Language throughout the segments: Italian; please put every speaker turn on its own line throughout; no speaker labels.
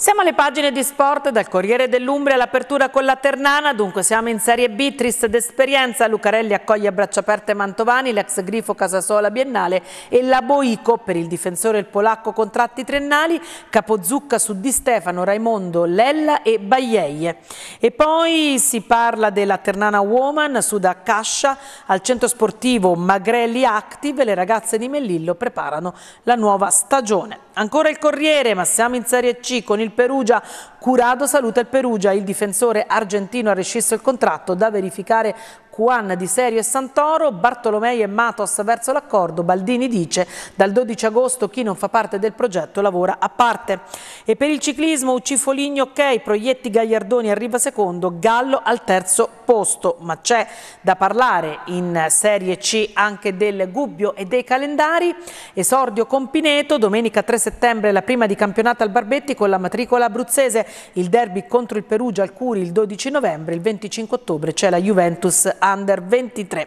Siamo alle pagine di sport, dal Corriere dell'Umbria all'apertura con la Ternana, dunque siamo in Serie B, triste d'esperienza, Lucarelli accoglie a braccia aperte Mantovani, l'ex Grifo Casasola Biennale e la Boico per il difensore il polacco contratti triennali, Capozucca su Di Stefano, Raimondo, Lella e Baieie. E poi si parla della Ternana Woman su da Cascia al centro sportivo Magrelli Active, le ragazze di Mellillo preparano la nuova stagione. Ancora il Corriere, ma siamo in Serie C con il Perugia. Curado saluta il Perugia, il difensore argentino ha rescisso il contratto da verificare Juan di Serio e Santoro, Bartolomei e Matos verso l'accordo, Baldini dice dal 12 agosto chi non fa parte del progetto lavora a parte. E per il ciclismo Ucifoligno ok, Proietti Gagliardoni arriva secondo, Gallo al terzo posto, ma c'è da parlare in Serie C anche del Gubbio e dei calendari, esordio con Pineto, domenica 3 settembre la prima di campionato al Barbetti con la matricola abruzzese, il derby contro il Perugia al Curi il 12 novembre, il 25 ottobre c'è la Juventus Under 23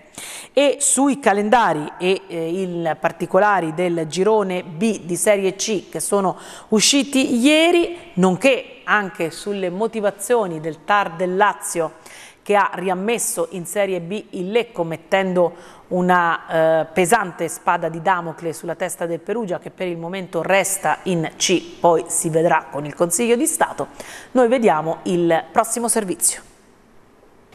e sui calendari e eh, in particolari del girone B di Serie C che sono usciti ieri, nonché anche sulle motivazioni del TAR del Lazio che ha riammesso in Serie B il Lecco mettendo una eh, pesante spada di Damocle sulla testa del Perugia che per il momento resta in C, poi si vedrà con il Consiglio di Stato. Noi vediamo il prossimo servizio.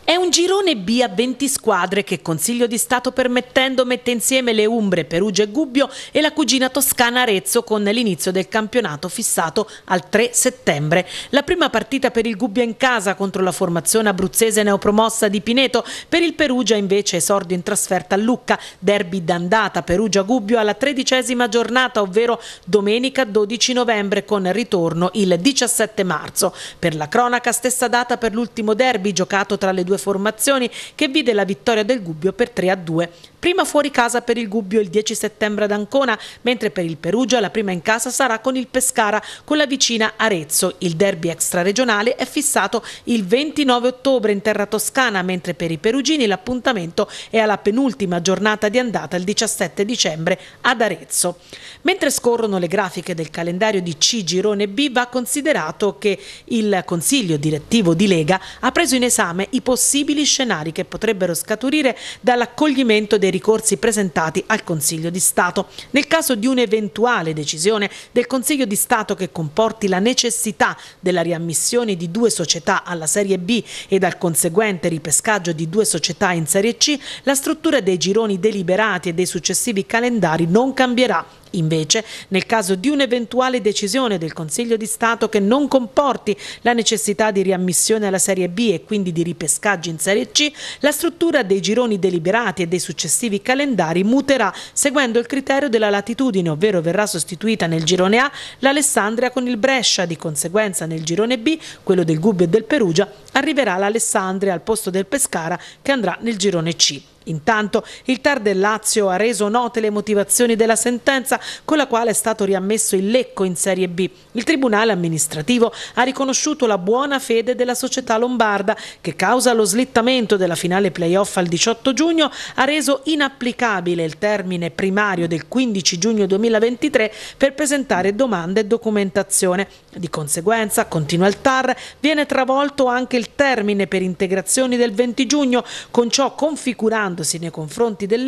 È un girone B a 20 squadre che Consiglio di Stato permettendo mette insieme le Umbre, Perugia e Gubbio e la cugina toscana Arezzo con l'inizio del campionato fissato al 3 settembre. La prima partita per il Gubbio in casa contro la formazione abruzzese neopromossa di Pineto, per il Perugia invece esordio in trasferta a Lucca, derby d'andata Perugia-Gubbio alla tredicesima giornata, ovvero domenica 12 novembre con ritorno il 17 marzo. Per la cronaca stessa data per l'ultimo derby giocato tra le due due formazioni che vide la vittoria del Gubbio per 3 a 2. Prima fuori casa per il Gubbio il 10 settembre ad Ancona, mentre per il Perugia la prima in casa sarà con il Pescara, con la vicina Arezzo. Il derby extraregionale è fissato il 29 ottobre in terra toscana, mentre per i perugini l'appuntamento è alla penultima giornata di andata il 17 dicembre ad Arezzo. Mentre scorrono le grafiche del calendario di C Girone B va considerato che il Consiglio direttivo di Lega ha preso in esame i possibili possibili scenari che potrebbero scaturire dall'accoglimento dei ricorsi presentati al Consiglio di Stato. Nel caso di un'eventuale decisione del Consiglio di Stato che comporti la necessità della riammissione di due società alla Serie B e dal conseguente ripescaggio di due società in Serie C, la struttura dei gironi deliberati e dei successivi calendari non cambierà. Invece, nel caso di un'eventuale decisione del Consiglio di Stato che non comporti la necessità di riammissione alla Serie B e quindi di ripescaggio in Serie C, la struttura dei gironi deliberati e dei successivi calendari muterà seguendo il criterio della latitudine, ovvero verrà sostituita nel girone A l'Alessandria con il Brescia, di conseguenza nel girone B, quello del Gubbio e del Perugia, arriverà l'Alessandria al posto del Pescara che andrà nel girone C. Intanto il TAR del Lazio ha reso note le motivazioni della sentenza con la quale è stato riammesso il Lecco in Serie B. Il Tribunale amministrativo ha riconosciuto la buona fede della società lombarda che causa lo slittamento della finale playoff al 18 giugno ha reso inapplicabile il termine primario del 15 giugno 2023 per presentare domande e documentazione. Di conseguenza, continua il TAR, viene travolto anche il termine per integrazioni del 20 giugno, con ciò configurando rivelandosi nei confronti del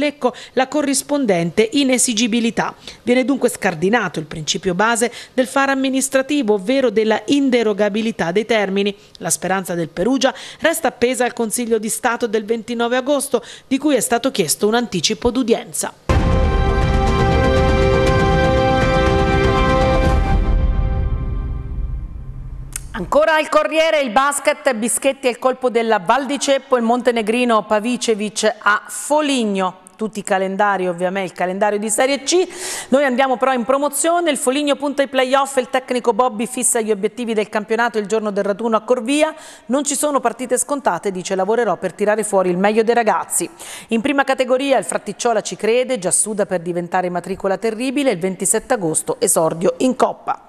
la corrispondente inesigibilità. Viene dunque scardinato il principio base del fare amministrativo, ovvero della inderogabilità dei termini. La speranza del Perugia resta appesa al Consiglio di Stato del 29 agosto, di cui è stato chiesto un anticipo d'udienza. Ancora al Corriere, il basket, Bischetti e il colpo della Val di Ceppo, il montenegrino Pavicevic a Foligno tutti i calendari, ovviamente il calendario di Serie C. Noi andiamo però in promozione, il Foligno punta ai playoff, il tecnico Bobby fissa gli obiettivi del campionato il giorno del raduno a Corvia, non ci sono partite scontate, dice lavorerò per tirare fuori il meglio dei ragazzi. In prima categoria il Fratticciola ci crede, già suda per diventare matricola terribile, il 27 agosto esordio in Coppa.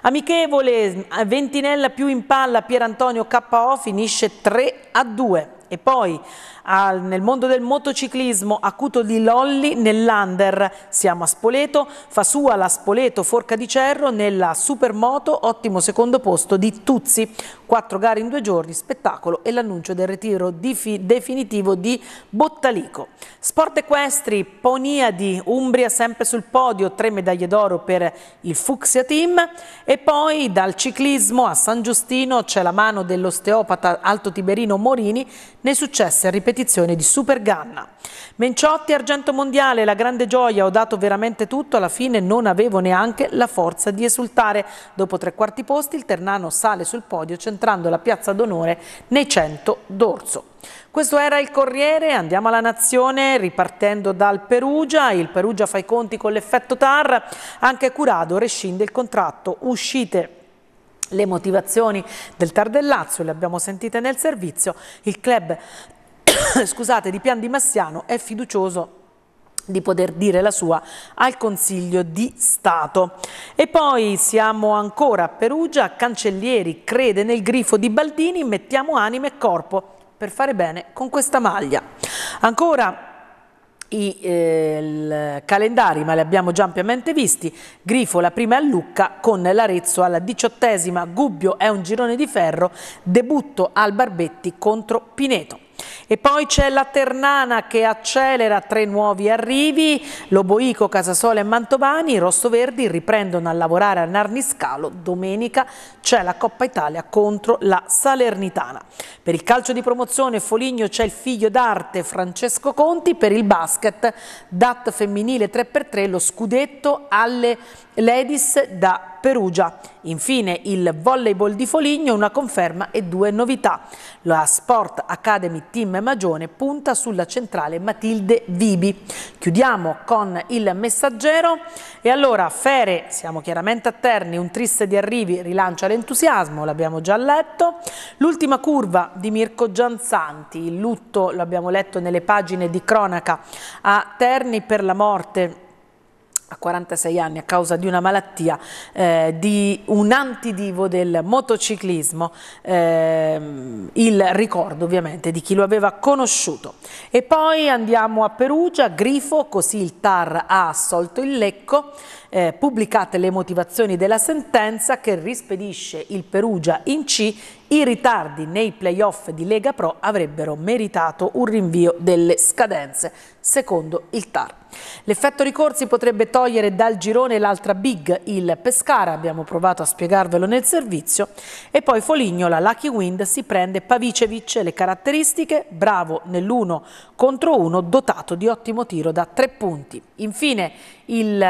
Amichevole, Ventinella più in palla, Pierantonio KO finisce 3 a 2. E poi al, nel mondo del motociclismo, acuto di Lolli nell'Under, siamo a Spoleto, fa sua la Spoleto Forca di Cerro nella Supermoto, ottimo secondo posto di Tuzzi. Quattro gare in due giorni, spettacolo e l'annuncio del ritiro definitivo di Bottalico. Sport equestri, Poniadi, Umbria sempre sul podio, tre medaglie d'oro per il Fuxia Team e poi dal ciclismo a San Giustino c'è la mano dell'osteopata Alto Tiberino Morini nei successi a ripetizione di Super Ganna. Menciotti, argento mondiale, la grande gioia, ho dato veramente tutto, alla fine non avevo neanche la forza di esultare. Dopo tre quarti posti il Ternano sale sul podio centrale entrando la piazza d'onore nei 100 d'Orso. Questo era il Corriere, andiamo alla Nazione ripartendo dal Perugia, il Perugia fa i conti con l'effetto TAR, anche Curado rescinde il contratto, uscite le motivazioni del TAR del Lazio, le abbiamo sentite nel servizio, il club scusate, di Pian di Massiano è fiducioso di poter dire la sua al Consiglio di Stato. E poi siamo ancora a Perugia, Cancellieri crede nel grifo di Baldini, mettiamo anima e corpo per fare bene con questa maglia. Ancora i eh, calendari, ma li abbiamo già ampiamente visti, Grifo la prima a Lucca con l'Arezzo alla diciottesima, Gubbio è un girone di ferro, debutto al Barbetti contro Pineto. E poi c'è la Ternana che accelera tre nuovi arrivi, Loboico, Casasole e Mantovani, i Rossoverdi riprendono a lavorare a Narniscalo, domenica c'è la Coppa Italia contro la Salernitana. Per il calcio di promozione Foligno c'è il figlio d'arte Francesco Conti, per il basket DAT femminile 3x3 lo scudetto alle Ladies da Perugia. Infine il volleyball di Foligno, una conferma e due novità. La Sport Academy Team Magione punta sulla centrale Matilde Vibi. Chiudiamo con il messaggero e allora Fere, siamo chiaramente a Terni, un triste di arrivi rilancia l'entusiasmo, l'abbiamo già letto. L'ultima curva di Mirko Gianzanti, il lutto lo abbiamo letto nelle pagine di cronaca a Terni per la morte a 46 anni a causa di una malattia eh, di un antidivo del motociclismo, eh, il ricordo ovviamente di chi lo aveva conosciuto. E poi andiamo a Perugia, Grifo, così il TAR ha assolto il Lecco, eh, pubblicate le motivazioni della sentenza che rispedisce il Perugia in C i ritardi nei playoff di Lega Pro avrebbero meritato un rinvio delle scadenze, secondo il TAR. L'effetto ricorsi potrebbe togliere dal girone l'altra big, il Pescara, abbiamo provato a spiegarvelo nel servizio, e poi Foligno, la Lucky Wind, si prende Pavicevic, le caratteristiche, bravo nell'1 contro 1, dotato di ottimo tiro da tre punti. Infine il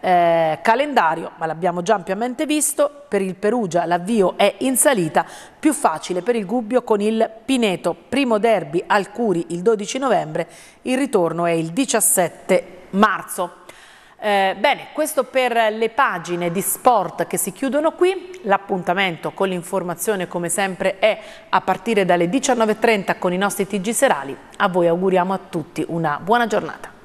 eh, calendario, ma l'abbiamo già ampiamente visto, per il Perugia l'avvio è in salita, più facile per il Gubbio con il Pineto, primo derby al Curi il 12 novembre, il ritorno è il 17 marzo. Eh, bene, questo per le pagine di sport che si chiudono qui, l'appuntamento con l'informazione come sempre è a partire dalle 19.30 con i nostri TG serali, a voi auguriamo a tutti una buona giornata.